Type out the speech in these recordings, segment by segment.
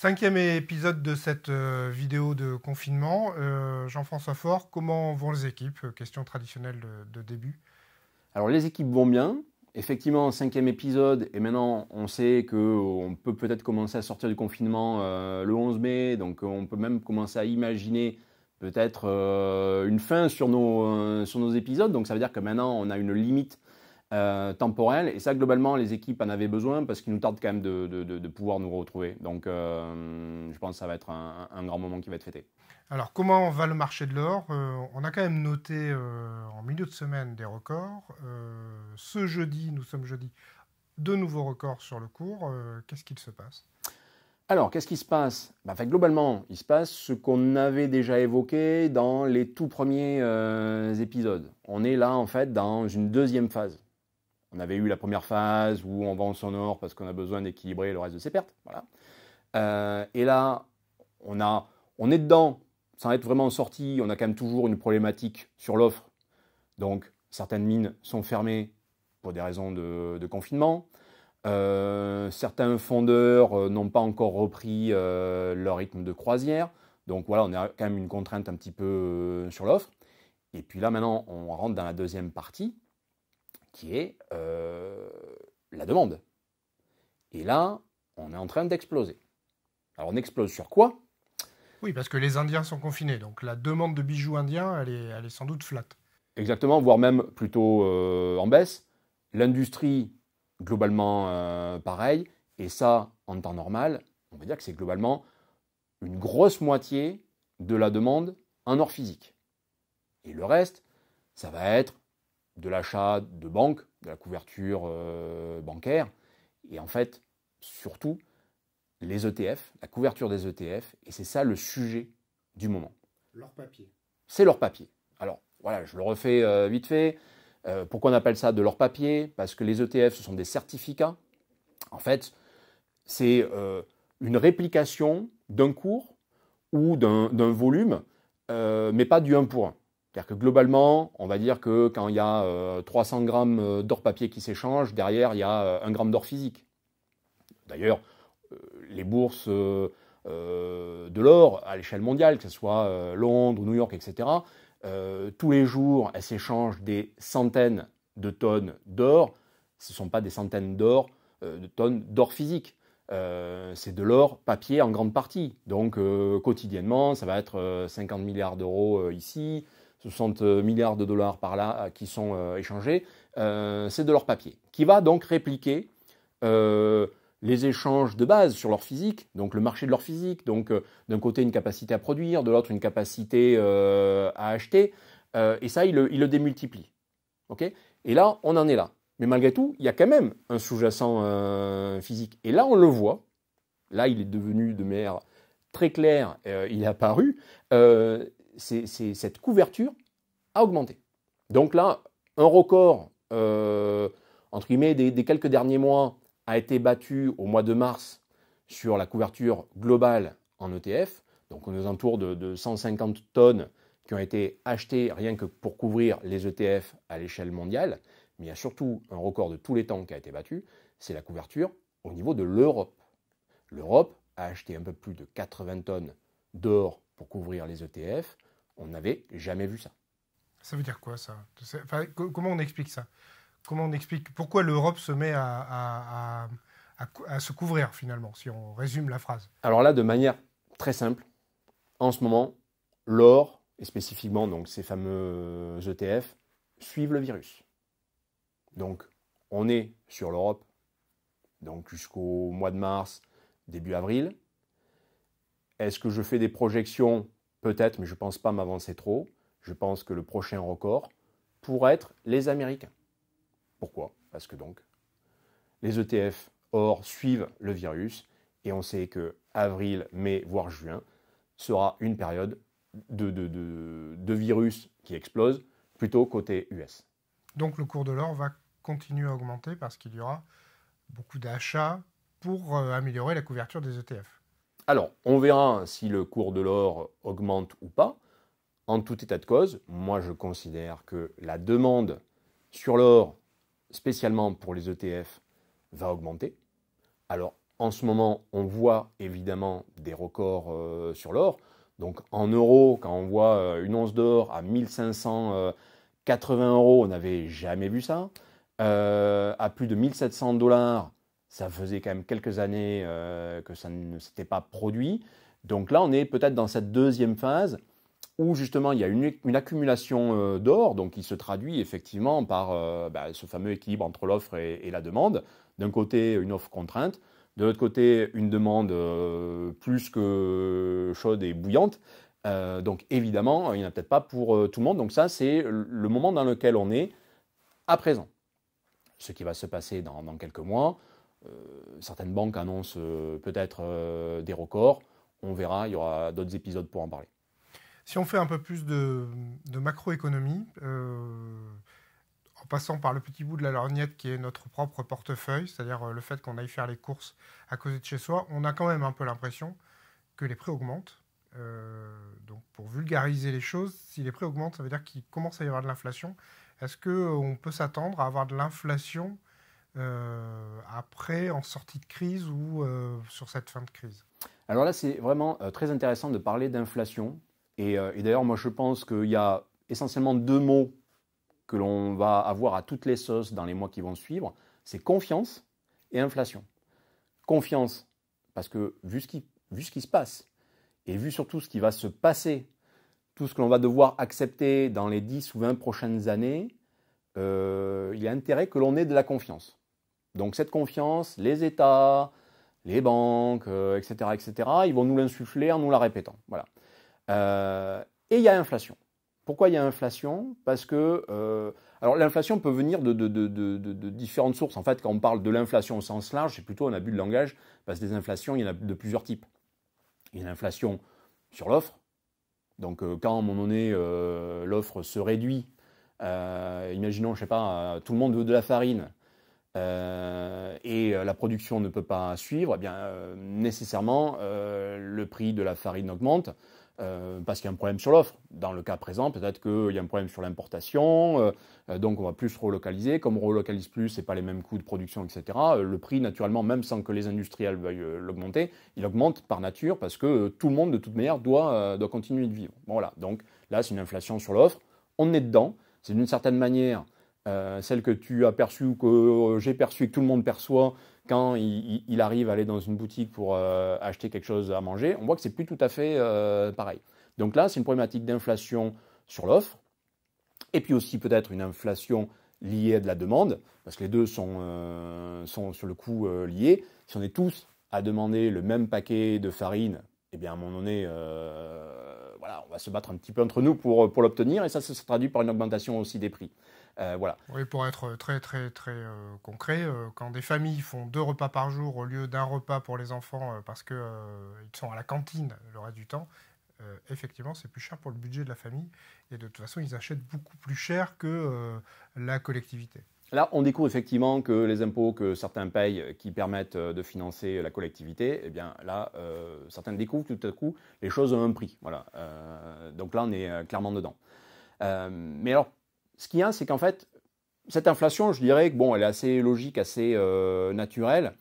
Cinquième épisode de cette euh, vidéo de confinement. Euh, Jean-François Fort, comment vont les équipes Question traditionnelle de, début. Alors les équipes vont bien. Effectivement, cinquième épisode, et maintenant on sait qu'on peut peut-être commencer à sortir du confinement euh, le 11 mai, donc on peut même commencer à imaginer peut-être une fin sur nos, sur nos épisodes. Donc ça veut dire que maintenant on a une limite euh, temporel. Et ça, globalement, les équipes en avaient besoin parce qu'il nous tarde quand même de, pouvoir nous retrouver. Donc, euh, je pense que ça va être un, grand moment qui va être fêté. Alors, comment va le marché de l'or euh, On a quand même noté en milieu de semaine des records. ce jeudi, nous sommes jeudi, de nouveaux records sur le cours. Qu'est-ce qu'il se passe alors, qu'est-ce qui se passe bah, fait, Globalement, il se passe ce qu'on avait déjà évoqué dans les tout premiers épisodes. On est là, en fait, dans une deuxième phase. On avait eu la première phase où on vend son or parce qu'on a besoin d'équilibrer le reste de ses pertes. Voilà. Euh, et là, on, a, on est dedans, sans être vraiment sorti. On a quand même toujours une problématique sur l'offre. Donc, certaines mines sont fermées pour des raisons de, confinement. Euh, certains fondeurs euh, n'ont pas encore repris leur rythme de croisière. Donc voilà, on a quand même une contrainte un petit peu sur l'offre. Et puis là, maintenant, on rentre dans la deuxième partie qui est euh, la demande. Et là, on est en train d'exploser. Alors on explose sur quoi Oui, parce que les Indiens sont confinés, donc la demande de bijoux indiens, elle est, sans doute flatte Exactement, voire même plutôt euh, en baisse. L'industrie, globalement, euh, pareil. Et ça, en temps normal, on va dire que c'est globalement une grosse moitié de la demande en or physique. Et le reste, ça va être de l'achat de banque, de la couverture euh, bancaire, et en fait, surtout, les ETF, la couverture des ETF, et c'est ça le sujet du moment. Leur papier. C'est leur papier. Alors, voilà, je le refais euh, vite fait. Euh, pourquoi on appelle ça de leur papier Parce que les ETF, ce sont des certificats. En fait, c'est une réplication d'un cours ou d'un volume, mais pas du 1 pour 1. C'est-à-dire que globalement, on va dire que quand il y a 300 euh, grammes euh, d'or papier qui s'échangent, derrière, il y a euh, un gramme d'or physique. D'ailleurs, les bourses de l'or à l'échelle mondiale, que ce soit Londres ou New York, etc., tous les jours, elles s'échangent des centaines de tonnes d'or. Ce ne sont pas des centaines d'or, de tonnes d'or physique. c'est de l'or papier en grande partie. Donc quotidiennement, ça va être 50 milliards d'euros ici, 60 milliards de dollars par là euh, qui sont euh, échangés, euh, c'est de leur papier, qui va donc répliquer les échanges de base sur leur physique, donc le marché de leur physique, donc d'un côté une capacité à produire, de l'autre une capacité à acheter, et ça, il le, démultiplie. Ok et là, on en est là. Mais malgré tout, il y a quand même un sous-jacent physique. Et là, on le voit, là, il est devenu de manière très claire, il est apparu, cette couverture a augmenté. Donc là, un record, euh, entre guillemets, des, quelques derniers mois a été battu au mois de mars sur la couverture globale en ETF. Donc on est aux de, de 150 tonnes qui ont été achetées rien que pour couvrir les ETF à l'échelle mondiale. Mais il y a surtout un record de tous les temps qui a été battu, c'est la couverture au niveau de l'Europe. L'Europe a acheté un peu plus de 80 tonnes d'or pour couvrir les ETF. On n'avait jamais vu ça. Ça veut dire quoi ça Comment on explique ça Comment on explique pourquoi l'Europe se met à, se couvrir finalement, si on résume la phrase Alors là, de manière très simple, en ce moment, l'or, et spécifiquement donc ces fameux ETF, suivent le virus. Donc on est sur l'Europe, donc jusqu'au mois de mars, début avril. Est-ce que je fais des projections peut-être, mais je ne pense pas m'avancer trop, je pense que le prochain record pourrait être les Américains. Pourquoi Parce que donc, les ETF or suivent le virus et on sait que avril, mai, voire juin sera une période de, virus qui explose plutôt côté US. Donc le cours de l'or va continuer à augmenter parce qu'il y aura beaucoup d'achats pour euh, améliorer la couverture des ETF. Alors, on verra si le cours de l'or augmente ou pas. En tout état de cause, moi je considère que la demande sur l'or, spécialement pour les ETF, va augmenter. Alors, en ce moment, on voit évidemment des records euh, sur l'or. Donc, en euros, quand on voit euh, une once d'or à 1580 euh, euros, on n'avait jamais vu ça. à plus de 1700 dollars, ça faisait quand même quelques années euh, que ça ne s'était pas produit. Donc là, on est peut-être dans cette deuxième phase où justement il y a une, accumulation euh, d'or, donc qui se traduit effectivement par euh, bah, ce fameux équilibre entre l'offre et, la demande. D'un côté, une offre contrainte, de l'autre côté, une demande plus que chaude et bouillante. donc évidemment, il n'y en a peut-être pas pour tout le monde. Donc ça, c'est le moment dans lequel on est à présent. Ce qui va se passer dans quelques mois, euh, certaines banques annoncent euh, peut-être euh, des records. On verra, il y aura d'autres épisodes pour en parler. Si on fait un peu plus de, macroéconomie, en passant par le petit bout de la lorgnette qui est notre propre portefeuille, c'est-à-dire le fait qu'on aille faire les courses à cause de chez soi, on a quand même un peu l'impression que les prix augmentent. donc pour vulgariser les choses, si les prix augmentent, ça veut dire qu'il commence à y avoir de l'inflation. Est-ce qu'on peut s'attendre à avoir de l'inflation euh, après, en sortie de crise ou euh, sur cette fin de crise Alors là, c'est vraiment euh, très intéressant de parler d'inflation. Et, d'ailleurs, moi, je pense qu'il y a essentiellement deux mots que l'on va avoir à toutes les sauces dans les mois qui vont suivre, c'est confiance et inflation. Confiance, parce que vu ce, qui, vu ce qui se passe, et vu surtout ce qui va se passer, tout ce que l'on va devoir accepter dans les 10 ou 20 prochaines années, il y a intérêt que l'on ait de la confiance. Donc cette confiance, les États, les banques, etc., euh, etc., ils vont nous l'insuffler en nous la répétant. Voilà. Euh, et il y a inflation. Pourquoi il y a inflation Parce que euh, alors l'inflation peut venir de, différentes sources. En fait, quand on parle de l'inflation au sens large, c'est plutôt un abus de langage, parce que des inflations, il y en a de plusieurs types. Il y a l'inflation sur l'offre. Donc quand à un moment donné, l'offre se réduit, imaginons, je ne sais pas, tout le monde veut de la farine, euh, et euh, la production ne peut pas suivre, eh bien euh, nécessairement le prix de la farine augmente. parce qu'il y a un problème sur l'offre. Dans le cas présent, peut-être qu'il y a un problème sur l'importation, donc on va plus relocaliser. Comme on relocalise plus, ce pas les mêmes coûts de production, etc. le prix, naturellement, même sans que les industriels veuillent l'augmenter, il augmente par nature parce que tout le monde, de toute manière, doit, doit continuer de vivre. voilà, donc là, c'est une inflation sur l'offre. On est dedans. C'est d'une certaine manière euh, celle que tu as perçue ou que j'ai perçue que tout le monde perçoit quand il, arrive à aller dans une boutique pour euh, acheter quelque chose à manger, on voit que c'est plus tout à fait euh, pareil. Donc là, c'est une problématique d'inflation sur l'offre, et puis aussi peut-être une inflation liée à de la demande, parce que les deux sont, sur le coup liés. Si on est tous à demander le même paquet de farine, eh bien à un moment donné, on va se battre un petit peu entre nous pour, pour l'obtenir, et ça, ça se traduit par une augmentation aussi des prix. Euh, oui, pour être très très très euh, concret, euh, quand des familles font deux repas par jour au lieu d'un repas pour les enfants parce qu'ils sont à la cantine le reste du temps, effectivement c'est plus cher pour le budget de la famille et de toute façon ils achètent beaucoup plus cher que la collectivité. Là, on découvre effectivement que les impôts que certains payent qui permettent de financer la collectivité, eh bien là, certains découvrent tout à coup les choses ont un prix. Voilà. donc là, on est clairement dedans. mais alors, ce qu'il y a, c'est qu'en fait, cette inflation, je dirais que bon, elle est assez logique, assez euh, naturelle,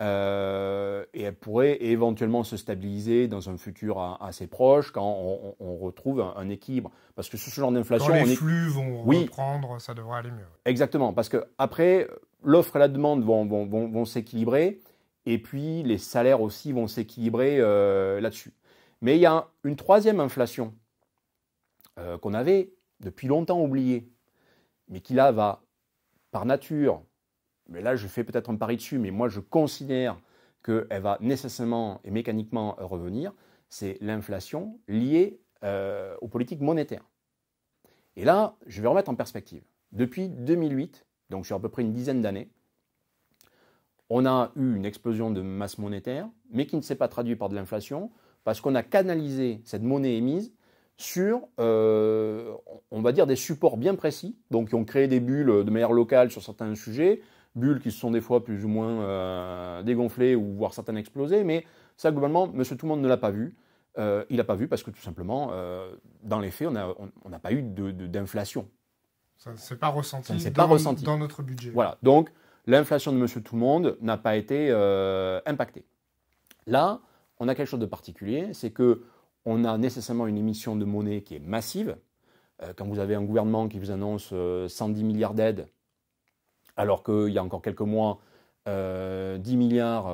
euh, et elle pourrait éventuellement se stabiliser dans un futur assez proche quand on, retrouve un, équilibre. Parce que ce genre d'inflation, quand les flux vont reprendre, ça devrait aller mieux. Exactement, parce que après, l'offre et la demande vont, vont, vont, s'équilibrer, et puis les salaires aussi vont s'équilibrer euh, là-dessus. Mais il y a une troisième inflation qu'on avait depuis longtemps oubliée mais qui là va, par nature, mais là je fais peut-être un pari dessus, mais moi je considère qu'elle va nécessairement et mécaniquement revenir, c'est l'inflation liée euh, aux politiques monétaires. Et là, je vais remettre en perspective. Depuis 2008, donc sur à peu près une dizaine d'années, on a eu une explosion de masse monétaire, mais qui ne s'est pas traduite par de l'inflation, parce qu'on a canalisé cette monnaie émise sur, euh, on va dire, des supports bien précis. Donc, qui ont créé des bulles de manière locale sur certains sujets, bulles qui se sont des fois plus ou moins euh, dégonflées ou voire certaines explosées. Mais ça, globalement, Monsieur Tout le Monde ne l'a pas vu. Euh, il n'a pas vu parce que tout simplement, dans les faits, on n'a pas eu d'inflation. ça ne pas ressenti. dans, Dans notre budget. Voilà. Donc, l'inflation de Monsieur Tout le Monde n'a pas été impactée. Là, on a quelque chose de particulier, c'est que on a nécessairement une émission de monnaie qui est massive. Euh, quand vous avez un gouvernement qui vous annonce 110 euh, milliards d'aides, alors qu'il y a encore quelques mois, 10 euh, milliards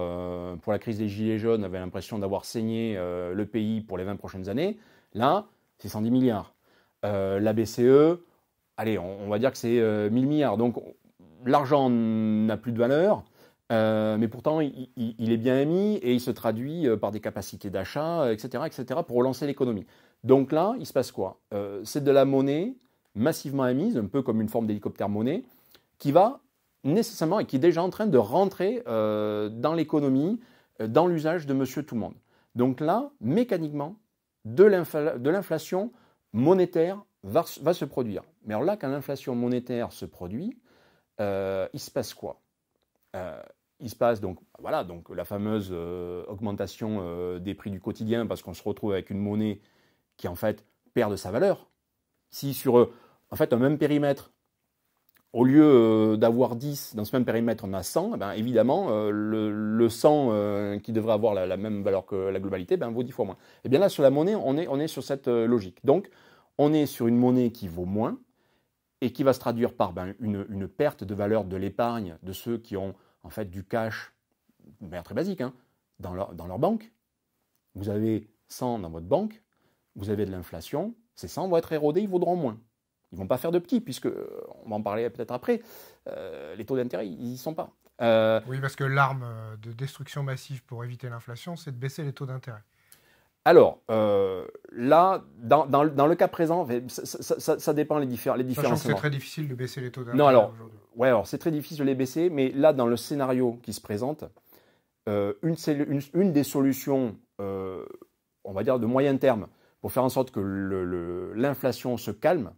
pour la crise des Gilets jaunes avait l'impression d'avoir saigné le pays pour les 20 prochaines années, là, c'est 110 milliards. la BCE, allez, on, va dire que c'est 1000 milliards. Donc l'argent n'a plus de valeur. Euh, mais pourtant, il, est bien émis et il se traduit euh, par des capacités d'achat, etc., euh, etc., pour relancer l'économie. Donc là, il se passe quoi C'est de la monnaie massivement émise, un peu comme une forme d'hélicoptère monnaie, qui va nécessairement et qui est déjà en train de rentrer dans l'économie, dans l'usage de Monsieur Tout le Monde. Donc là, mécaniquement, de l'inflation monétaire va, va, se produire. Mais alors là, quand l'inflation monétaire se produit, il se passe quoi il se passe donc voilà donc la fameuse euh, augmentation euh, des prix du quotidien parce qu'on se retrouve avec une monnaie qui en fait perd de sa valeur. Si sur euh, en fait un même périmètre au lieu d'avoir 10 dans ce même périmètre on a 100, eh ben évidemment le, le, 100 qui devrait avoir la, même valeur que la globalité ben vaut 10 fois moins. Et eh bien là sur la monnaie on est on est sur cette logique. Donc on est sur une monnaie qui vaut moins et qui va se traduire par ben, une, une perte de valeur de l'épargne de ceux qui ont en fait du cash, de manière très basique, hein, dans, leur, banque. Vous avez 100 dans votre banque, vous avez de l'inflation, ces 100 vont être érodés, ils vaudront moins. Ils ne vont pas faire de petits, puisque, euh, on va en parler peut-être après, euh, les taux d'intérêt, ils n'y sont pas. Euh, oui, parce que l'arme de destruction massive pour éviter l'inflation, c'est de baisser les taux d'intérêt. Alors, euh, là, dans, le cas présent, ça, dépend les, différences. les c'est très difficile de baisser les taux d'intérêt. Non, alors, ouais, alors c'est très difficile de les baisser, mais là, dans le scénario qui se présente, euh, une, des solutions, euh, on va dire, de moyen terme, pour faire en sorte que l'inflation se calme,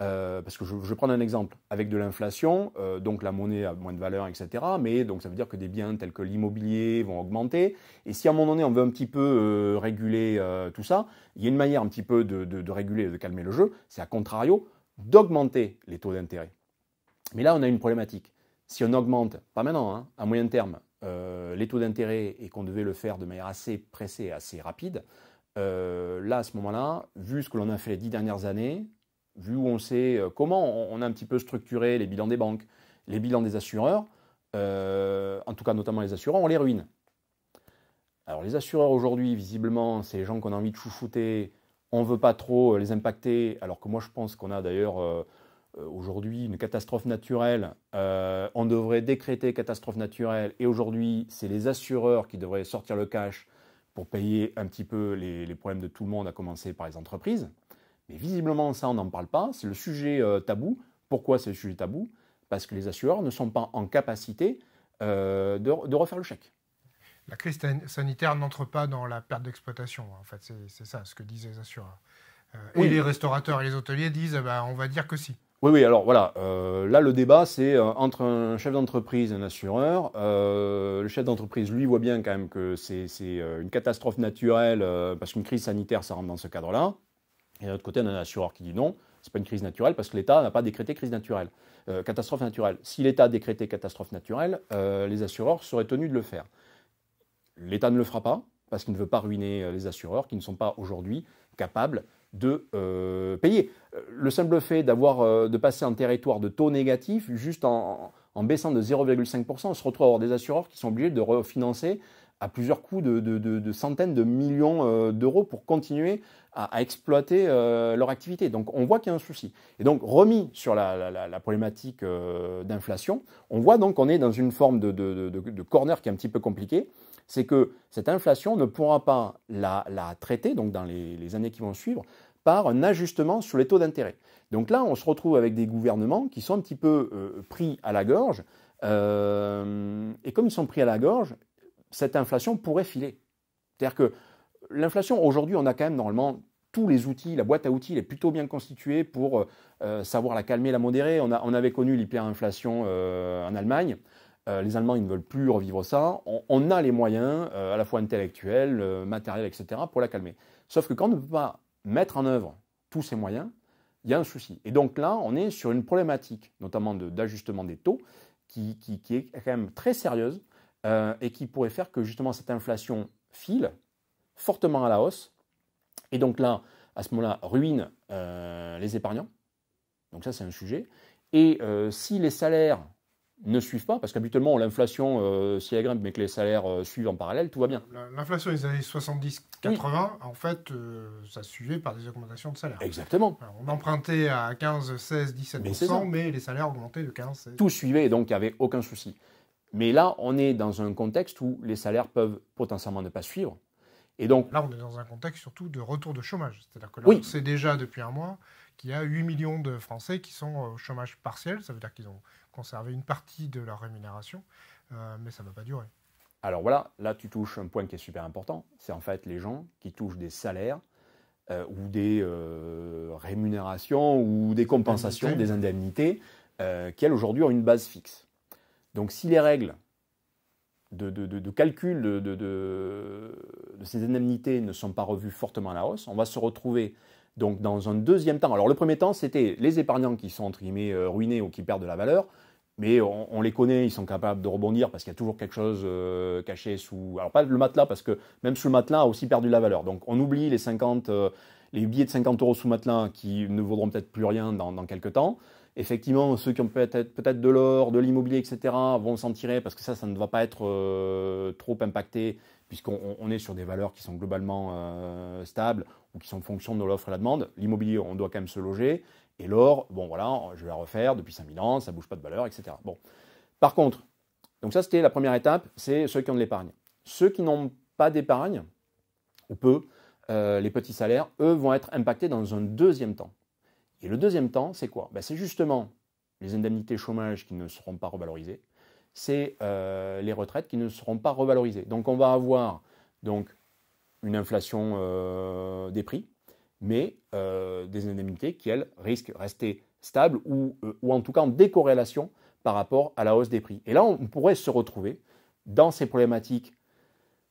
euh, parce que je, je, vais prendre un exemple, avec de l'inflation, euh, donc la monnaie a moins de valeur, etc. Mais donc ça veut dire que des biens tels que l'immobilier vont augmenter. Et si à un moment donné on veut un petit peu euh, réguler tout ça, il y a une manière un petit peu de, réguler de calmer le jeu, c'est à contrario d'augmenter les taux d'intérêt. Mais là on a une problématique. Si on augmente, pas maintenant, hein, à moyen terme, les taux d'intérêt et qu'on devait le faire de manière assez pressée, assez rapide, là à ce moment-là, vu ce que l'on a fait les dix dernières années, vu où on sait euh, comment on a un petit peu structuré les bilans des banques, les bilans des assureurs, euh, en tout cas notamment les assureurs, on les ruine. Alors les assureurs aujourd'hui, visiblement, c'est les gens qu'on a envie de chouchouter, on ne veut pas trop euh, les impacter, alors que moi je pense qu'on a d'ailleurs aujourd'hui une catastrophe naturelle, on devrait décréter catastrophe naturelle, et aujourd'hui c'est les assureurs qui devraient sortir le cash pour payer un petit peu les problèmes de tout le monde, à commencer par les entreprises. Mais visiblement, ça, on n'en parle pas. C'est le sujet euh, tabou. Pourquoi c'est le sujet tabou Parce que les assureurs ne sont pas en capacité euh, de, refaire le chèque. La crise sanitaire n'entre pas dans la perte d'exploitation. Hein. En fait, c'est ça ce que disent les assureurs. Euh, et les restaurateurs et les hôteliers disent eh ben, on va dire que si. Oui, oui, alors voilà. là, le débat, c'est entre un chef d'entreprise et un assureur. le chef d'entreprise, lui, voit bien quand même que c'est une catastrophe naturelle, parce qu'une crise sanitaire, ça rentre dans ce cadre-là. Et de l'autre côté, on a un assureur qui dit non, ce n'est pas une crise naturelle parce que l'État n'a pas décrété crise naturelle, euh, catastrophe naturelle. Si l'État a décrété catastrophe naturelle, euh, les assureurs seraient tenus de le faire. L'État ne le fera pas parce qu'il ne veut pas ruiner euh, les assureurs qui ne sont pas aujourd'hui capables de payer. Le simple fait d'avoir, de passer un territoire de taux négatif juste en, en baissant de 0,5%, on se retrouve à avoir des assureurs qui sont obligés de refinancer à plusieurs coups de, centaines de millions euh, d'euros pour continuer à, exploiter euh, leur activité. Donc on voit qu'il y a un souci. Et donc remis sur la, problématique euh, d'inflation, on voit donc qu'on est dans une forme de, corner qui est un petit peu compliqué. C'est que cette inflation ne pourra pas la, traiter, donc dans les, années qui vont suivre, par un ajustement sur les taux d'intérêt. Donc là, on se retrouve avec des gouvernements qui sont un petit peu pris à la gorge. et comme ils sont pris à la gorge, cette inflation pourrait filer. C'est-à-dire que l'inflation, aujourd'hui, on a quand même normalement tous les outils, la boîte à outils, est plutôt bien constituée pour euh, euh, savoir la calmer, la modérer. On, a, on avait connu l'hyperinflation euh, en Allemagne. les Allemands, ils ne veulent plus revivre ça. On, a les moyens, à la fois intellectuels, matériels, etc., pour la calmer. Sauf que quand on ne peut pas mettre en œuvre tous ces moyens, il y a un souci. Et donc là, on est sur une problématique, notamment d'ajustement des taux, qui est quand même très sérieuse euh, et qui pourrait faire que justement cette inflation file fortement à la hausse et donc là, à ce moment-là, ruine euh, les épargnants. Donc ça, c'est un sujet. Et euh, si les salaires ne suivent pas, parce qu'habituellement, l'inflation, euh, si elle grimpe, mais que les salaires suivent en parallèle, tout va bien. L'inflation des années 70-80, en fait, ça suivait par des augmentations de salaires. Exactement. on empruntait à 15, 16, 17%, mais, mais les salaires augmentaient de 15, 16. Tout suivait, donc il n'y avait aucun souci. Mais là, on est dans un contexte où les salaires peuvent potentiellement ne pas suivre. Et donc, là, on est dans un contexte surtout de retour de chômage. C'est-à-dire que là, on sait déjà depuis un mois qu'il y a 8 millions de Français qui sont euh, au chômage partiel. Ça veut dire qu'ils ont conservé une partie de leur rémunération, euh, mais ça ne va pas durer. Alors voilà, là, tu touches un point qui est super important. C'est en fait les gens qui touchent des salaires euh, ou des rémunérations ou des compensations, des indemnités, qui, aujourd'hui, ont une base fixe. Donc si les règles de, calcul de, ces indemnités ne sont pas revues fortement à la hausse, on va se retrouver donc dans un deuxième temps. Alors le premier temps, c'était les épargnants qui sont entre euh, ruinés ou qui perdent de la valeur, mais on, les connaît, ils sont capables de rebondir parce qu'il y a toujours quelque chose euh, caché sous. Alors pas le matelas parce que même sous le matelas a aussi perdu de la valeur. Donc on oublie les euh, billets de 50 euros sous matelas qui ne vaudront peut-être plus rien dans quelques temps. Effectivement, ceux qui ont peut-être de l'or, de l'immobilier, etc., vont s'en tirer parce que ça, ça ne va pas être euh, trop impacté puisqu'on est sur des valeurs qui sont globalement euh, stables ou qui sont en fonction de l'offre et la demande. L'immobilier, on doit quand même se loger. Et l'or, bon voilà, je vais la refaire depuis 5000 ans, ça ne bouge pas de valeur, etc. Bon. Par contre, donc ça c'était la première étape, c'est ceux qui ont de l'épargne. Ceux qui n'ont pas d'épargne, ou peu, euh, les petits salaires, eux vont être impactés dans un deuxième temps. Et le deuxième temps, c'est quoi ben, C'est justement les indemnités chômage qui ne seront pas revalorisées, c'est euh, les retraites qui ne seront pas revalorisées. Donc on va avoir donc, une inflation euh, des prix, mais euh, des indemnités qui, elles, risquent de rester stables ou, ou en tout cas en décorrélation par rapport à la hausse des prix. Et là, on pourrait se retrouver dans ces problématiques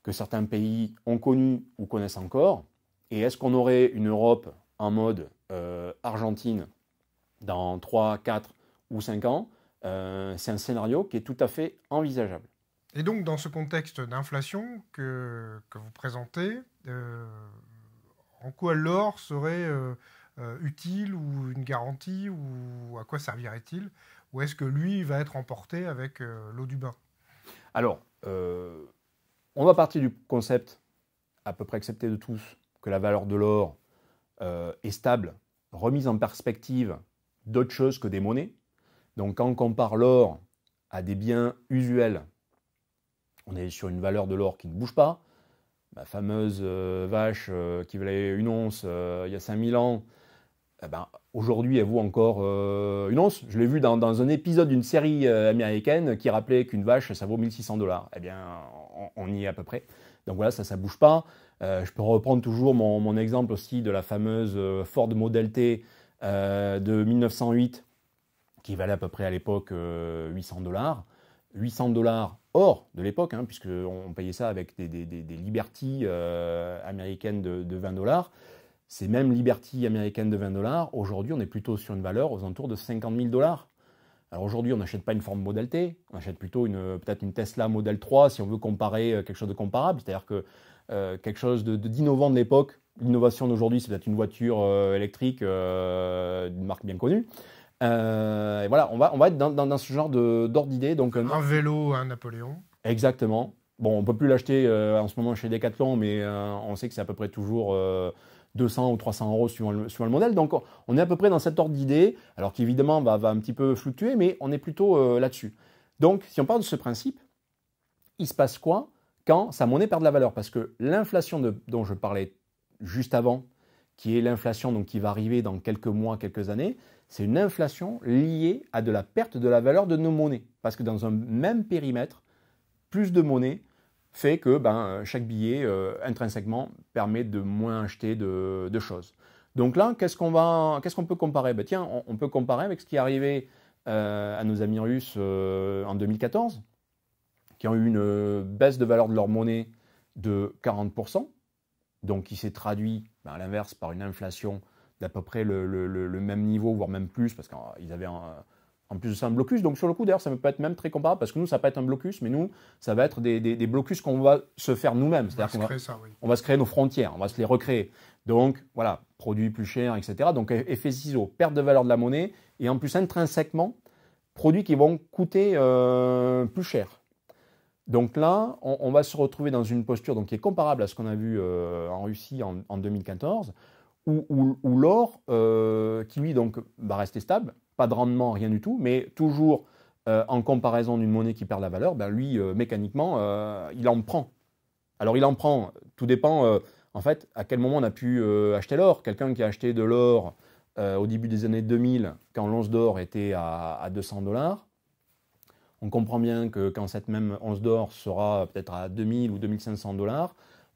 que certains pays ont connues ou connaissent encore. Et est-ce qu'on aurait une Europe en mode euh, Argentine dans 3, 4 ou 5 ans, euh, c'est un scénario qui est tout à fait envisageable. Et donc, dans ce contexte d'inflation que, que, vous présentez, euh, en quoi l'or serait utile ou une garantie ou à quoi servirait-il Ou est-ce que lui va être emporté avec l'eau du bain Alors, on va partir du concept à peu près accepté de tous que la valeur de l'or euh, est stable, remise en perspective d'autres choses que des monnaies. Donc quand on compare l'or à des biens usuels, on est sur une valeur de l'or qui ne bouge pas. Ma fameuse euh, vache euh, qui valait une once il y a 5000 ans, eh ben, aujourd'hui elle vaut encore une once. Je l'ai vu dans, un épisode d'une série américaine qui rappelait qu'une vache, ça vaut 1600 dollars. Eh bien, on, y est à peu près. Donc voilà, ça, ça bouge pas. Euh, je peux reprendre toujours mon, exemple aussi de la fameuse euh, Ford Model T euh, de 1908, qui valait à peu près à l'époque 800 dollars. 800 dollars hors de l'époque, hein, puisqu'on payait ça avec des, libertés américaines de, 20 dollars. Ces mêmes liberties américaines de 20 dollars, aujourd'hui, on est plutôt sur une valeur aux alentours de 50 000 dollars. Alors aujourd'hui, on n'achète pas une forme Model T, on achète plutôt une, euh, peut-être une Tesla Model 3 si on veut comparer euh, quelque chose de comparable, c'est-à-dire que euh, quelque chose d'innovant de, l'époque, l'innovation d'aujourd'hui, c'est peut-être une voiture électrique d'une marque bien connue. et voilà, on va, on va être dans, dans, ce genre d'ordre d'idée. Donc, un vélo, un Napoléon. Exactement. Bon, on ne peut plus l'acheter en ce moment chez Decathlon, mais on sait que c'est à peu près toujours 200 ou 300 euros suivant le, modèle. Donc on est à peu près dans cet ordre d'idée, alors qu'évidemment va un petit peu fluctuer, mais on est plutôt euh, là-dessus. Donc si on parle de ce principe, il se passe quoi quand sa monnaie perd de la valeur Parce que l'inflation dont je parlais juste avant, qui est l'inflation donc qui va arriver dans quelques mois, quelques années, c'est une inflation liée à de la perte de la valeur de nos monnaies. Parce que dans un même périmètre, plus de monnaie fait que ben, chaque billet euh, intrinsèquement permet de moins acheter de, choses. Donc là, qu'est-ce qu'on qu'on peut comparer ben, Tiens, on, peut comparer avec ce qui est arrivé euh, à nos amis russes euh, en 2014, qui ont eu une baisse de valeur de leur monnaie de 40%, donc qui s'est traduit ben, à l'inverse par une inflation d'à peu près le, même niveau, voire même plus, parce qu'ils avaient... Un, en plus de un blocus. Donc sur le coup, d'ailleurs, ça peut être même très comparable parce que nous, ça peut être un blocus, mais nous, ça va être des, blocus qu'on va se faire nous-mêmes. C'est-à-dire qu'on va, on va se créer nos frontières, on va se les recréer. Donc voilà, produits plus chers, etc. Donc effet ciseau, perte de valeur de la monnaie et en plus intrinsèquement, produits qui vont coûter euh, plus cher. Donc là, on, va se retrouver dans une posture donc, qui est comparable à ce qu'on a vu euh, en Russie en, 2014, où, où, l'or, euh, qui lui donc va rester stable, pas de rendement, rien du tout, mais toujours euh, en comparaison d'une monnaie qui perd la valeur, ben lui, euh, mécaniquement, euh, il en prend. Alors il en prend, tout dépend en fait à quel moment on a pu acheter l'or. Quelqu'un qui a acheté de l'or au début des années 2000, quand l'once d'or était à, 200 dollars, on comprend bien que quand cette même once d'or sera peut-être à 2000 ou 2500 dollars,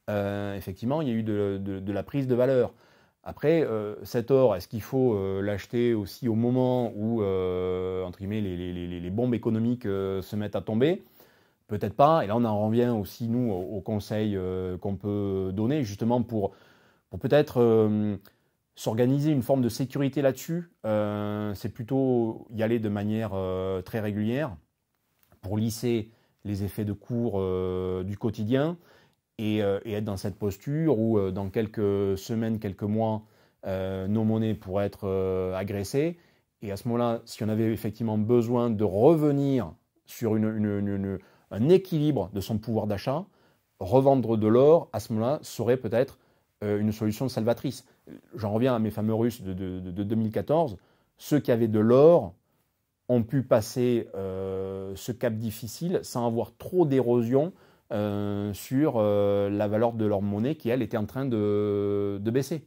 effectivement, il y a eu de la prise de valeur. Après, euh, cet or, est-ce qu'il faut euh, l'acheter aussi au moment où, euh, entre guillemets, les, bombes économiques se mettent à tomber Peut-être pas. Et là, on en revient aussi, nous, aux, conseil conseils qu'on peut donner, justement, pour peut-être s'organiser une forme de sécurité là-dessus. C'est plutôt y aller de manière très régulière pour lisser les effets de cours du quotidien. Euh, et, être dans cette posture où euh, dans quelques semaines, quelques mois, euh, nos monnaies pourraient être agressées. Et à ce moment-là, si on avait effectivement besoin de revenir sur un équilibre de son pouvoir d'achat, revendre de l'or, à ce moment-là, serait peut-être une solution salvatrice. J'en reviens à mes fameux Russes de, 2014. Ceux qui avaient de l'or ont pu passer ce cap difficile sans avoir trop d'érosion euh, sur euh, la valeur de leur monnaie qui, elle, était en train de, baisser.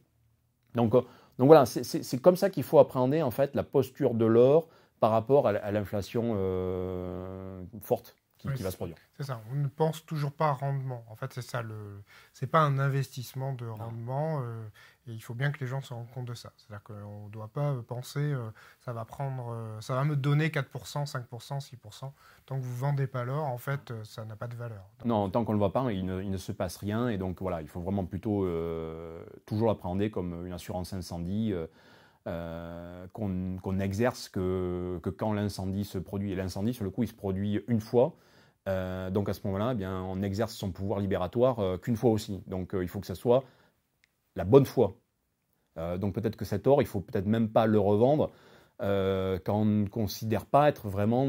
Donc, euh, donc voilà, c'est comme ça qu'il faut appréhender en fait la posture de l'or par rapport à l'inflation forte qui, va se produire. C'est ça. On ne pense toujours pas à rendement. En fait, c'est ça. Le, c'est pas un investissement de rendement. Euh, et il faut bien que les gens se rendent compte de ça. C'est-à-dire qu'on ne doit pas euh, penser euh, ça va prendre, ça va me donner 4%, 5%, 6%. Tant que vous vendez pas l'or, en fait, ça n'a pas de valeur. non, tant qu'on ne le voit pas, il ne, se passe rien. Et donc voilà, il faut vraiment plutôt toujours appréhender comme une assurance incendie. qu'on n'exerce exerce que, que quand l'incendie se produit. Et l'incendie, sur le coup, il se produit une fois. Euh, donc à ce moment-là, eh on exerce son pouvoir libératoire euh, qu'une fois aussi. Donc euh, il faut que ça soit la bonne foi. donc peut-être que cet or, il faut peut-être même pas le revendre quand on ne considère pas être vraiment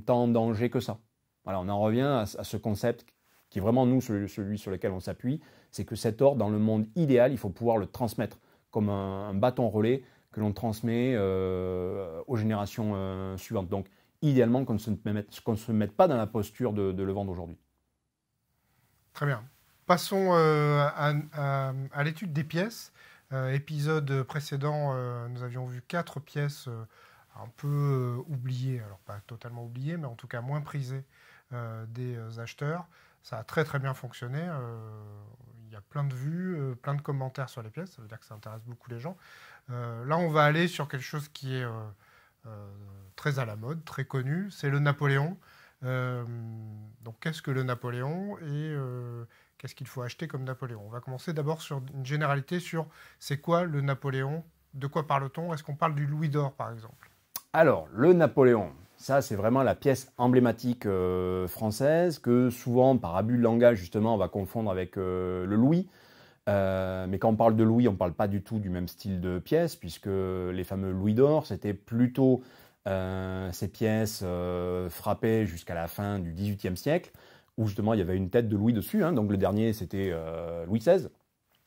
tant en danger que ça. Voilà, on en revient à, ce concept qui est vraiment nous celui, sur lequel on s'appuie, c'est que cet or, dans le monde idéal, il faut pouvoir le transmettre comme un, un bâton relais que l'on transmet aux générations suivantes. Donc idéalement qu'on ne se mette, pas dans la posture de, le vendre aujourd'hui. Très bien. Passons euh, à, l'étude des pièces. Euh, épisode précédent, euh, nous avions vu quatre pièces un peu oubliées, alors pas totalement oubliées, mais en tout cas moins prisées des acheteurs. Ça a très très bien fonctionné. Il y a plein de vues, plein de commentaires sur les pièces, ça veut dire que ça intéresse beaucoup les gens. là, on va aller sur quelque chose qui est euh, très à la mode, très connu, c'est le Napoléon. Euh, donc qu'est-ce que le Napoléon et euh, qu'est-ce qu'il faut acheter comme Napoléon On va commencer d'abord sur une généralité sur c'est quoi le Napoléon, de quoi parle-t-on Est-ce qu'on parle du Louis d'or par exemple Alors, le Napoléon, ça c'est vraiment la pièce emblématique française que souvent par abus de langage justement on va confondre avec le Louis. Euh, mais quand on parle de Louis, on ne parle pas du tout du même style de pièces, puisque les fameux Louis d'or, c'était plutôt euh, ces pièces euh, frappées jusqu'à la fin du XVIIIe siècle, où justement il y avait une tête de Louis dessus. Hein. donc le dernier, c'était Louis XVI.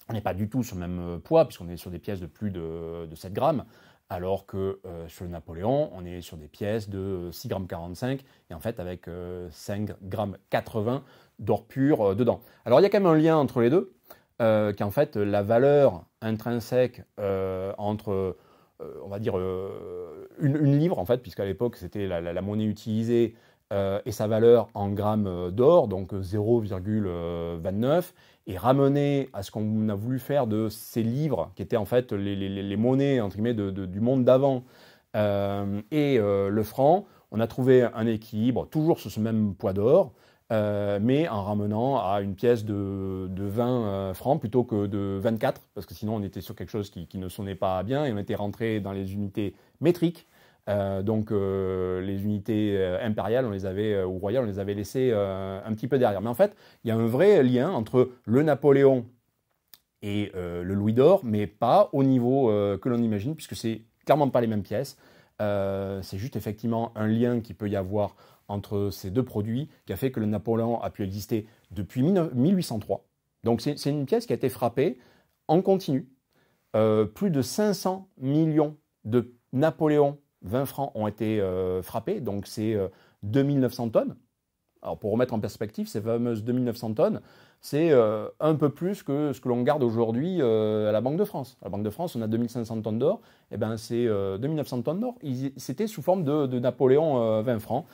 On n'est pas du tout sur le même poids, puisqu'on est sur des pièces de plus de, de 7 grammes, alors que sur le Napoléon, on est sur des pièces de 6 grammes 45, et en fait avec 5 grammes 80 d'or pur dedans. Alors il y a quand même un lien entre les deux euh, qu'en fait la valeur intrinsèque euh, entre, euh, on va dire, une, livre, en fait, puisqu'à l'époque c'était la, monnaie utilisée, et sa valeur en grammes d'or, donc 0,29, et ramenée à ce qu'on a voulu faire de ces livres, qui étaient en fait les, monnaies, entre guillemets, du monde d'avant, et le franc, on a trouvé un équilibre, toujours sur ce même poids d'or, euh, mais en ramenant à une pièce de, 20 euh, francs plutôt que de 24, parce que sinon on était sur quelque chose qui, ne sonnait pas bien et on était rentré dans les unités métriques. Euh, donc les unités impériales, on les avait ou royales, on les avait laissées un petit peu derrière. Mais en fait, il y a un vrai lien entre le Napoléon et le Louis d'or, mais pas au niveau que l'on imagine, puisque c'est clairement pas les mêmes pièces. c'est juste effectivement un lien qui peut y avoir entre ces deux produits qui a fait que le Napoléon a pu exister depuis 1803. Donc c'est une pièce qui a été frappée en continu. Euh, plus de 500 millions de Napoléon 20 francs ont été euh, frappés, donc c'est 2900 euh, tonnes. Alors pour remettre en perspective, ces fameuses 2900 tonnes, c'est euh, un peu plus que ce que l'on garde aujourd'hui euh, à la Banque de France. À la Banque de France, on a 2500 tonnes d'or, et eh ben c'est 2900 euh, tonnes d'or. C'était sous forme de, Napoléon 20 francs,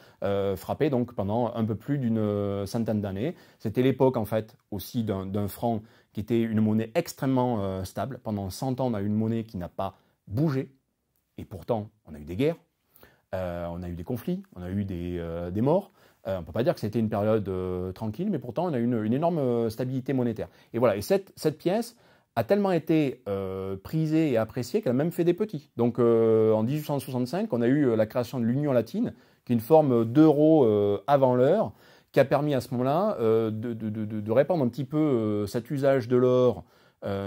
frappé donc pendant un peu plus d'une centaine d'années. C'était l'époque en fait aussi d'un franc qui était une monnaie extrêmement stable. Pendant 100 ans, on a eu une monnaie qui n'a pas bougé, et pourtant on a eu des guerres, on a eu des conflits, on a eu des morts. Euh, on ne peut pas dire que c'était une période euh, tranquille, mais pourtant on a eu une, énorme euh, stabilité monétaire. Et voilà, et cette, pièce a tellement été prisée et appréciée qu'elle a même fait des petits. Donc en 1865, on a eu la création de l'Union latine, qui est une forme d'euro avant l'heure, qui a permis à ce moment-là de, répandre un petit peu cet usage de l'or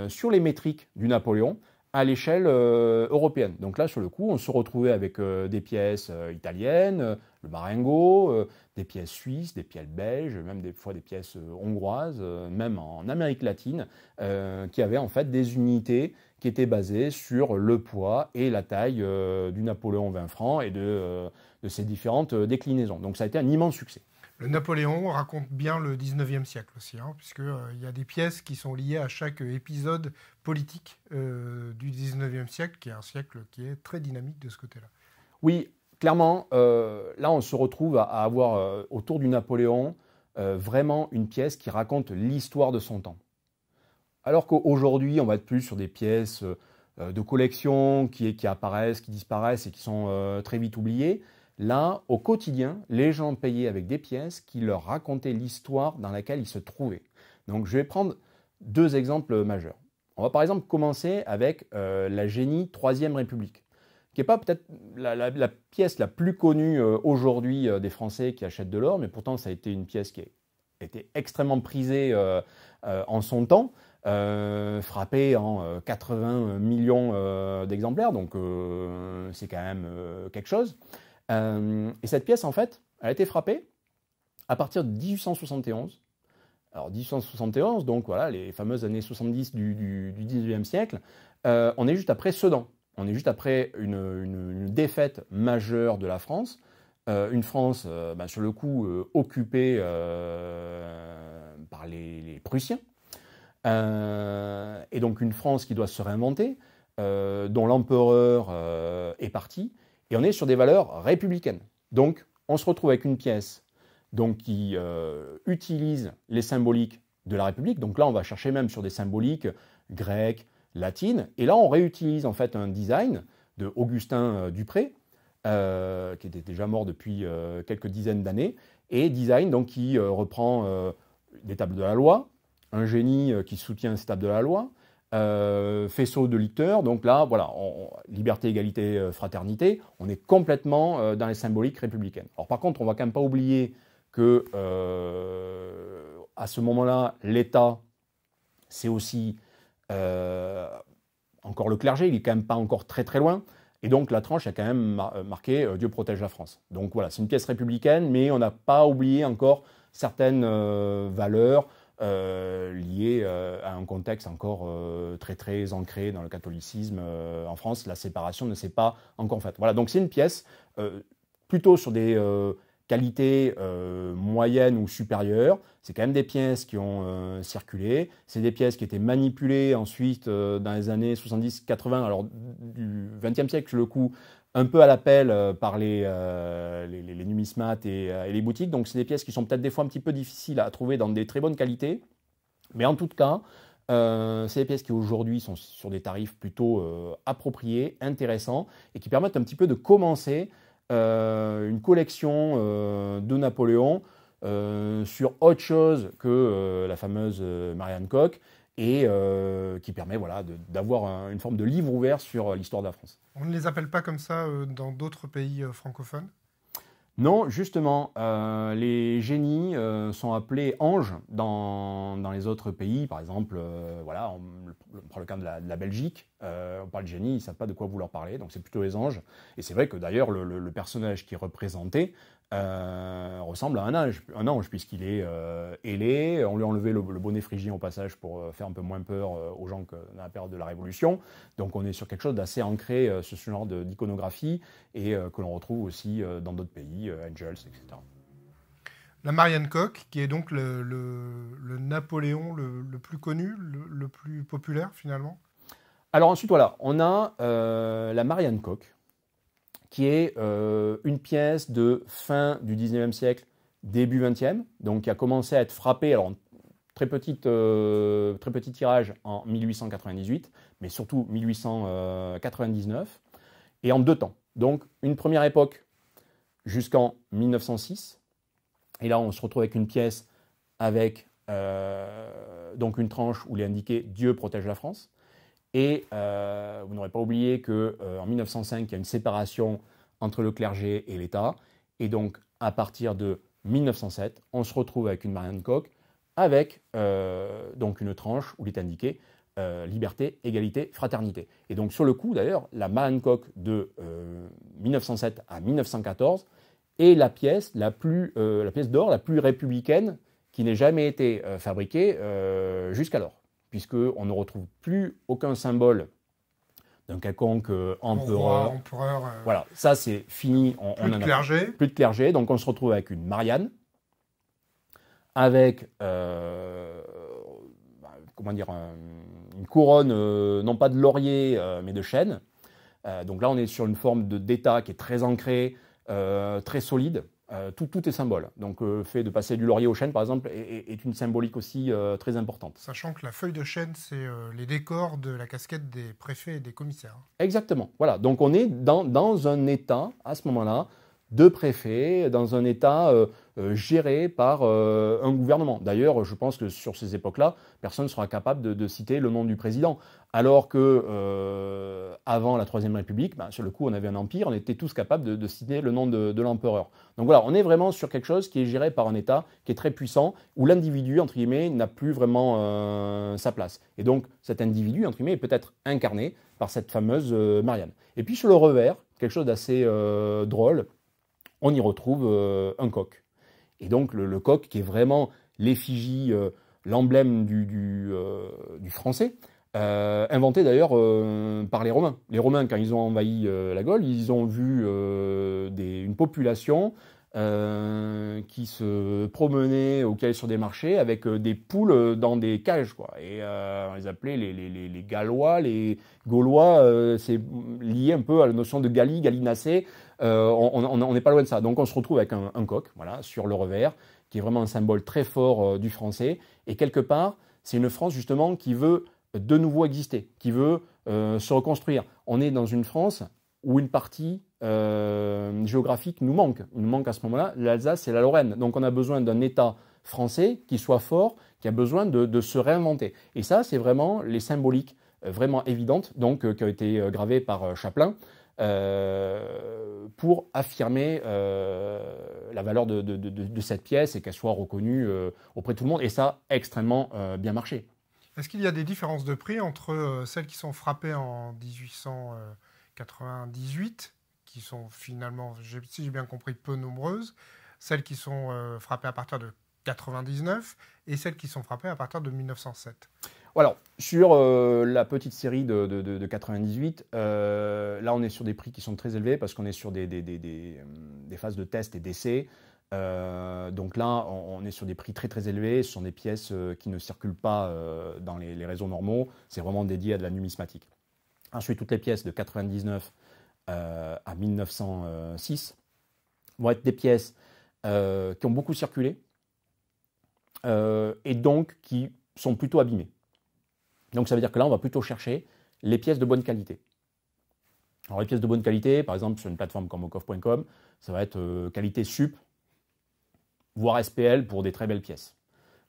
sur les métriques du Napoléon à l'échelle euh, européenne. Donc là, sur le coup, on se retrouvait avec euh, des pièces euh, italiennes, le marengo, des pièces suisses, des pièces belges, même des fois des pièces hongroises, même en Amérique latine, qui avaient en fait des unités qui étaient basées sur le poids et la taille du Napoléon 20 francs et de, de ses différentes déclinaisons. Donc ça a été un immense succès. Le Napoléon raconte bien le 19e siècle aussi, hein, puisqu'il euh, y a des pièces qui sont liées à chaque euh, épisode politique euh, du 19e siècle, qui est un siècle qui est très dynamique de ce côté-là. Oui, clairement, là on se retrouve à, avoir autour du Napoléon vraiment une pièce qui raconte l'histoire de son temps. Alors qu'aujourd'hui on va être plus sur des pièces de collection qui apparaissent, qui disparaissent et qui sont très vite oubliées. Là, au quotidien, les gens payaient avec des pièces qui leur racontaient l'histoire dans laquelle ils se trouvaient. Donc je vais prendre deux exemples majeurs. On va par exemple commencer avec euh, la génie Troisième République, qui n'est pas peut-être la, pièce la plus connue euh, aujourd'hui euh, des Français qui achètent de l'or, mais pourtant ça a été une pièce qui a été extrêmement prisée en son temps. frappée en 80 millions d'exemplaires, donc c'est quand même quelque chose. Euh, et cette pièce, en fait, elle a été frappée à partir de 1871. Alors 1871, donc voilà, les fameuses années 70 du, 19e siècle, euh, on est juste après Sedan. On est juste après une, défaite majeure de la France. Euh, une France, bah, sur le coup, occupée par les Prussiens. et donc une France qui doit se réinventer, dont l'empereur est parti et on est sur des valeurs républicaines. Donc, on se retrouve avec une pièce donc, qui euh, utilise les symboliques de la République. Donc là, on va chercher même sur des symboliques grecques, latines. Et là, on réutilise en fait un design de Augustin euh, Dupré, euh, qui était déjà mort depuis quelques dizaines d'années, et design donc qui reprend des tables de la loi, un génie qui soutient ces tables de la loi, euh, faisceau de licteurs. Donc là, voilà, liberté, égalité, euh, fraternité, on est complètement euh, dans les symboliques républicaines. Alors par contre, on ne va quand même pas oublier que à ce moment-là, l'État, c'est aussi encore le clergé, il n'est quand même pas encore très très loin. Et donc la tranche a quand même marqué Dieu protège la France. Donc voilà, c'est une pièce républicaine, mais on n'a pas oublié encore certaines valeurs, euh, euh, à un contexte encore euh, très très ancré dans le catholicisme euh, en France. La séparation ne s'est pas encore faite. Voilà, donc c'est une pièce plutôt sur des qualités moyennes ou supérieures. C'est quand même des pièces qui ont circulé. C'est des pièces qui étaient manipulées ensuite dans les années 70-80, alors du XXe siècle, le coup, un peu à l'appel euh, par les, euh, numismates euh, et, les boutiques. Donc, c'est des pièces qui sont peut-être des fois un petit peu difficiles à trouver dans des très bonnes qualités. Mais en tout cas, euh, c'est des pièces qui aujourd'hui sont sur des tarifs plutôt appropriés, intéressants et qui permettent un petit peu de commencer une collection de Napoléon sur autre chose que la fameuse Marianne Koch et euh, qui permet voilà, d'avoir une forme de livre ouvert sur euh, l'histoire de la France. On ne les appelle pas comme ça euh, dans d'autres pays francophones Non, justement, les génies sont appelés anges dans, dans, les autres pays. Par exemple, voilà, on, prend le cas de la Belgique, euh, on parle de génie, ils ne savent pas de quoi vous leur donc c'est plutôt les anges. Et c'est vrai que d'ailleurs, le, personnage qui est représenté euh, ressemble à un ange, un ange puisqu'il est euh, ailé, on lui a enlevé le, bonnet phrygien au passage pour faire un peu moins peur aux gens que dans la période de la Révolution. Donc on est sur quelque chose d'assez ancré, ce genre d'iconographie, et que l'on retrouve aussi dans d'autres pays, Angels, etc. La Marianne Koch, qui est donc le, Napoléon le, plus connu, le, plus populaire finalement alors ensuite, voilà, on a euh, la Marianne Koch, qui est euh, une pièce de fin du 19e siècle, début 20e, donc qui a commencé à être frappée, en très, petite, euh, très petit tirage en 1898, mais surtout 1899, et en deux temps. Donc une première époque jusqu'en 1906, et là on se retrouve avec une pièce avec donc une tranche où il est indiqué Dieu protège la France. Et euh, vous n'aurez pas oublié qu'en euh, 1905, il y a une séparation entre le clergé et l'État. Et donc, à partir de 1907, on se retrouve avec une Marianne Koch, avec euh, donc une tranche où il est indiqué liberté, égalité, fraternité. Et donc sur le coup, d'ailleurs, la Marianne Koch de 1907 à 1914 est la pièce la pièce d'or la plus républicaine qui n'ait jamais été fabriquée jusqu'alors puisqu'on ne retrouve plus aucun symbole d'un quelconque euh, empereur. Euh, voilà, ça c'est fini. On, plus de clergé. plus de clergé. Donc on se retrouve avec une Marianne, avec euh, bah, comment dire, une couronne non pas de laurier mais de chêne. donc là on est sur une forme de d'État qui est très ancrée, très solide. Euh, tout, est symbole. Donc, le euh, fait de passer du laurier au chêne, par exemple, est, une symbolique aussi euh, très importante. Sachant que la feuille de chêne, c'est les décors de la casquette des préfets et des commissaires. Exactement. Voilà. Donc, on est dans un état, à ce moment-là, de préfets dans un État euh, euh, géré par euh, un gouvernement. D'ailleurs, je pense que sur ces époques-là, personne ne sera capable de, citer le nom du président. Alors que avant la Troisième République, ben, sur le coup, on avait un empire, on était tous capables de, citer le nom de, de l'empereur. Donc voilà, on est vraiment sur quelque chose qui est géré par un État qui est très puissant, où l'individu, entre guillemets, n'a plus vraiment sa place. Et donc cet individu, entre guillemets, est peut-être incarné par cette fameuse Marianne. Et puis sur le revers, quelque chose d'assez drôle, on y retrouve euh, un coq. Et donc le, coq qui est vraiment l'effigie, euh, l'emblème du, euh, français, inventé d'ailleurs par les Romains. Les Romains, quand ils ont envahi la Gaule, ils ont vu une population qui se promenait ou qui sur des marchés avec des poules dans des cages. Et on les appelait les, Gallois, les Gaulois. c'est lié un peu à la notion de Galie, Gallinacé, euh, on n'est pas loin de ça. Donc on se retrouve avec un, coq, voilà, sur le revers, qui est vraiment un symbole très fort euh, du français. Et quelque part, c'est une France justement qui veut de nouveau exister, qui veut euh, se reconstruire. On est dans une France où une partie géographique nous manque. Il nous manque à ce moment-là l'Alsace et la Lorraine. Donc on a besoin d'un État français qui soit fort, qui a besoin de, se réinventer. Et ça, c'est vraiment les symboliques vraiment évidentes, donc qui ont été gravées par Chaplin euh, pour affirmer euh, la valeur de, cette pièce et qu'elle soit reconnue euh, auprès de tout le monde. Et ça a extrêmement bien marché. Est-ce qu'il y a des différences de prix entre celles qui sont frappées en 1898, qui sont finalement, si j'ai bien compris, peu nombreuses, celles qui sont frappées à partir de 1999 et celles qui sont frappées à partir de 1907 alors, sur euh, la petite série de, 98, euh, là on est sur des prix qui sont très élevés parce qu'on est sur des, euh, phases de test et d'essai. donc là, on, est sur des prix très très élevés. Ce sont des pièces qui ne circulent pas dans les, réseaux normaux. C'est vraiment dédié à de la numismatique. Ensuite, toutes les pièces de 99 à 1906 vont être des pièces qui ont beaucoup circulé et donc qui sont plutôt abîmées. Donc ça veut dire que là, on va plutôt chercher les pièces de bonne qualité. Alors les pièces de bonne qualité, par exemple sur une plateforme comme ocoff.com, ça va être euh, qualité sup, voire SPL pour des très belles pièces.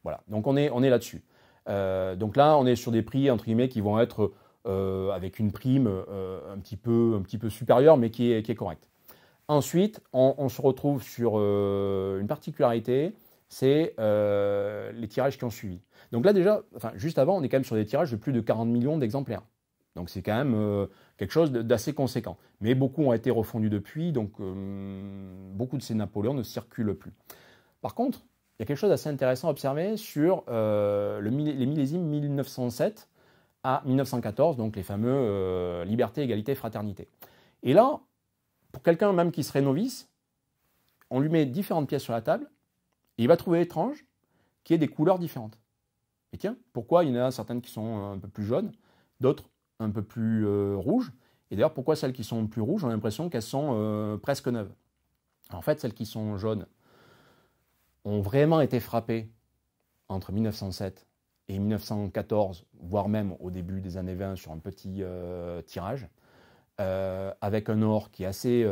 Voilà, donc on est, on est là-dessus. Euh, donc là, on est sur des prix entre guillemets qui vont être euh, avec une prime un, petit peu, un petit peu supérieure, mais qui est, qui correcte. Ensuite, on, se retrouve sur une particularité c'est euh, les tirages qui ont suivi. Donc là déjà, juste avant, on est quand même sur des tirages de plus de 40 millions d'exemplaires. Donc c'est quand même euh, quelque chose d'assez conséquent. Mais beaucoup ont été refondus depuis, donc euh, beaucoup de ces Napoléons ne circulent plus. Par contre, il y a quelque chose d'assez intéressant à observer sur les millésimes 1907 à 1914, donc les fameux liberté, égalité, fraternité. Et là, pour quelqu'un même qui serait novice, on lui met différentes pièces sur la table il va trouver étrange qu'il y ait des couleurs différentes. Et tiens, pourquoi il y en a certaines qui sont euh, un peu plus jaunes, d'autres un peu plus euh, rouges Et d'ailleurs, pourquoi celles qui sont plus rouges, ont l'impression qu'elles sont euh, presque neuves En fait, celles qui sont jaunes ont vraiment été frappées entre 1907 et 1914, voire même au début des années 20 sur un petit tirage, avec un or qui est assez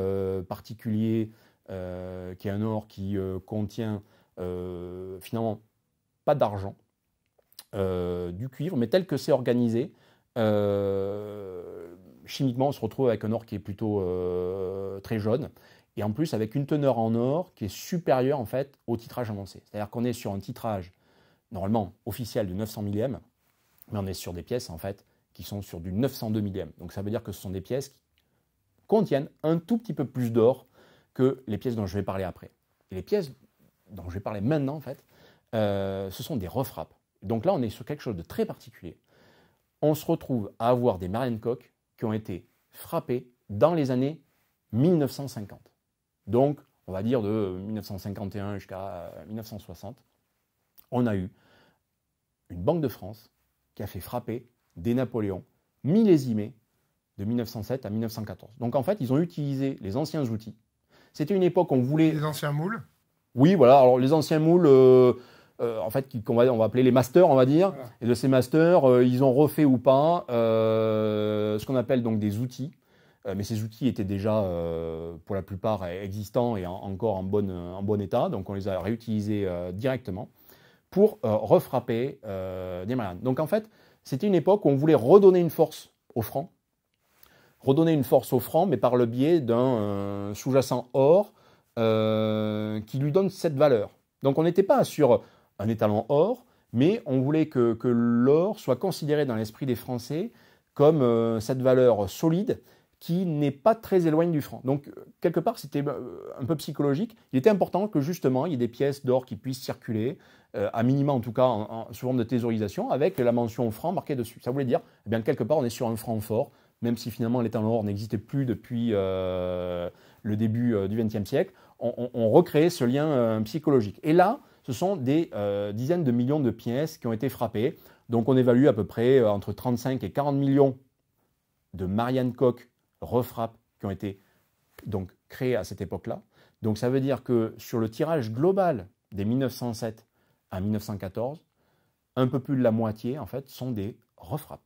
particulier, qui est un or qui contient euh, finalement pas d'argent, euh, du cuivre, mais tel que c'est organisé, euh, chimiquement on se retrouve avec un or qui est plutôt très jaune, et en plus avec une teneur en or qui est supérieure en fait au titrage avancé, C'est-à-dire qu'on est sur un titrage normalement officiel de 900 millième mais on est sur des pièces en fait qui sont sur du 902 millième. Donc ça veut dire que ce sont des pièces qui contiennent un tout petit peu plus d'or que les pièces dont je vais parler après. Et les pièces dont je vais parler maintenant en fait, euh, ce sont des refrappes. Donc là, on est sur quelque chose de très particulier. On se retrouve à avoir des koch qui ont été frappés dans les années 1950. Donc, on va dire de 1951 jusqu'à 1960, euh, on a eu une Banque de France qui a fait frapper des Napoléons millésimés de 1907 à 1914. Donc en fait, ils ont utilisé les anciens outils. C'était une époque où on voulait... Les anciens moules oui, voilà. Alors les anciens moules, euh, euh, en fait, qu'on va, on va appeler les masters, on va dire. Et de ces masters, euh, ils ont refait ou pas ce qu'on appelle donc des outils. mais ces outils étaient déjà, pour la plupart, existants et encore en bon, en bon état. Donc on les a réutilisés directement pour refrapper des malades. Donc en fait, c'était une époque où on voulait redonner une force au franc. Redonner une force au franc, mais par le biais d'un sous-jacent or euh, qui lui donne cette valeur. Donc on n'était pas sur un étalon or, mais on voulait que, l'or soit considéré dans l'esprit des Français comme euh, cette valeur solide qui n'est pas très éloigne du franc. Donc quelque part, c'était euh, un peu psychologique. Il était important que justement, il y ait des pièces d'or qui puissent circuler, à minima en tout cas, en, sous forme de thésaurisation, avec la mention franc marquée dessus. Ça voulait dire, eh bien quelque part, on est sur un franc fort, même si finalement l'étalon or n'existait plus depuis le début du XXe siècle. On recréé ce lien euh, psychologique. Et là, ce sont des euh, dizaines de millions de pièces qui ont été frappées. Donc on évalue à peu près euh, entre 35 et 40 millions de Marianne Koch refrappes qui ont été donc créées à cette époque-là. Donc ça veut dire que sur le tirage global des 1907 à 1914, un peu plus de la moitié en fait sont des refrappes.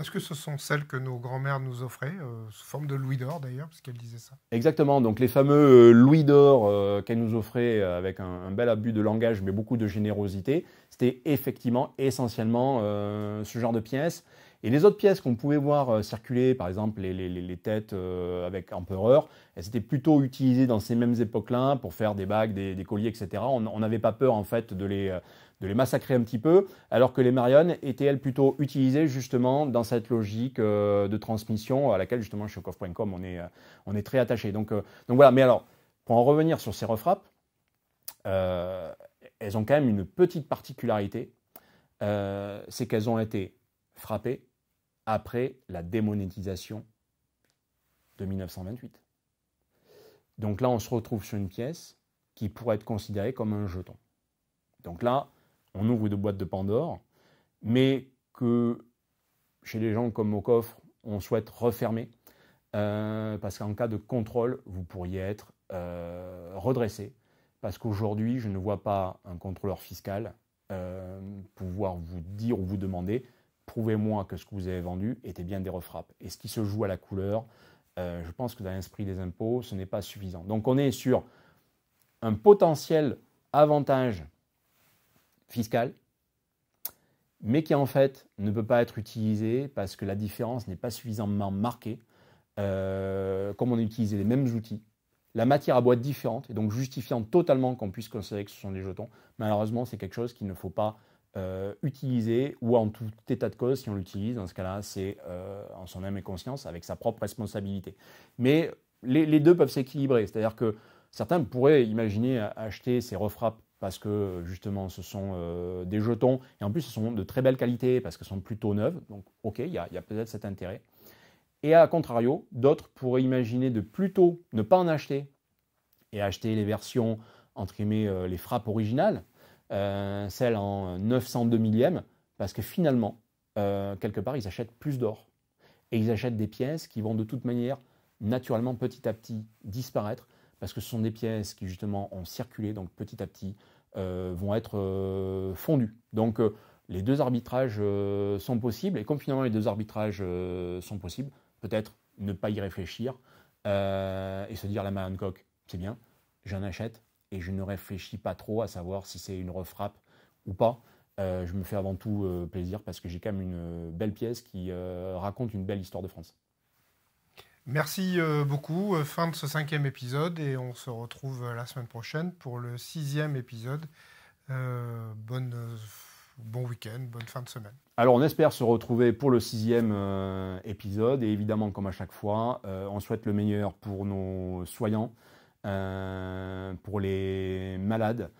Est-ce que ce sont celles que nos grands-mères nous offraient, euh, sous forme de louis d'or d'ailleurs, parce qu'elle disait ça Exactement, donc les fameux euh, louis d'or euh, qu'elles nous offraient avec un, un, bel abus de langage, mais beaucoup de générosité, c'était effectivement essentiellement ce genre de pièces. Et les autres pièces qu'on pouvait voir euh, circuler, par exemple les, têtes euh, avec empereur, elles étaient plutôt utilisées dans ces mêmes époques-là pour faire des bagues, des, colliers, etc. On n'avait pas peur en fait de les, euh, de les massacrer un petit peu, alors que les marionnes étaient elles plutôt utilisées justement dans cette logique de transmission à laquelle justement chez Coff.com on est, on est très attaché. Donc, donc voilà, mais alors pour en revenir sur ces refrappes, elles ont quand même une petite particularité, c'est qu'elles ont été frappées après la démonétisation de 1928. Donc là, on se retrouve sur une pièce qui pourrait être considérée comme un jeton. Donc là, on ouvre une boîte de Pandore, mais que chez les gens comme au coffre, on souhaite refermer, euh, parce qu'en cas de contrôle, vous pourriez être euh, redressé, parce qu'aujourd'hui, je ne vois pas un contrôleur fiscal euh, pouvoir vous dire ou vous demander prouvez-moi que ce que vous avez vendu était bien des refrappes. Et ce qui se joue à la couleur, euh, je pense que dans l'esprit des impôts, ce n'est pas suffisant. Donc on est sur un potentiel avantage fiscal, mais qui en fait ne peut pas être utilisé parce que la différence n'est pas suffisamment marquée, euh, comme on a utilisé les mêmes outils. La matière à boîte différente, et donc justifiant totalement qu'on puisse considérer que ce sont des jetons, malheureusement c'est quelque chose qu'il ne faut pas euh, utilisé ou en tout état de cause, si on l'utilise, dans ce cas-là, c'est euh, en son âme et conscience, avec sa propre responsabilité. Mais les, deux peuvent s'équilibrer, c'est-à-dire que certains pourraient imaginer acheter ces refrappes parce que justement ce sont euh, des jetons, et en plus ce sont de très belles qualité parce qu'elles sont plutôt neuves, donc ok, il y a, a peut-être cet intérêt. Et à contrario, d'autres pourraient imaginer de plutôt ne pas en acheter et acheter les versions, entre guillemets, les frappes originales, euh, celle en 902 millième, parce que finalement, euh, quelque part, ils achètent plus d'or. Et ils achètent des pièces qui vont de toute manière, naturellement, petit à petit, disparaître, parce que ce sont des pièces qui, justement, ont circulé, donc petit à petit, euh, vont être fondues. Donc, les deux arbitrages sont possibles, et comme finalement les deux arbitrages sont possibles, peut-être ne pas y réfléchir et se dire la Hancock, c'est bien, j'en achète, et je ne réfléchis pas trop à savoir si c'est une refrappe ou pas. Euh, je me fais avant tout euh, plaisir parce que j'ai quand même une euh, belle pièce qui raconte une belle histoire de France. Merci beaucoup. Fin de ce cinquième épisode et on se retrouve la semaine prochaine pour le sixième épisode. bonne, bon week-end, bonne fin de semaine. Alors on espère se retrouver pour le sixième épisode et évidemment comme à chaque fois, on souhaite le meilleur pour nos soignants. Euh, pour les malades.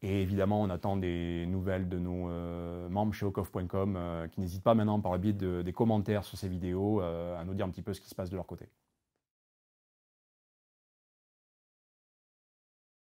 Et évidemment, on attend des nouvelles de nos euh, membres chez Okov.com euh, qui n'hésitent pas maintenant par le biais des commentaires sur ces vidéos à nous dire un petit peu ce qui se passe de leur côté.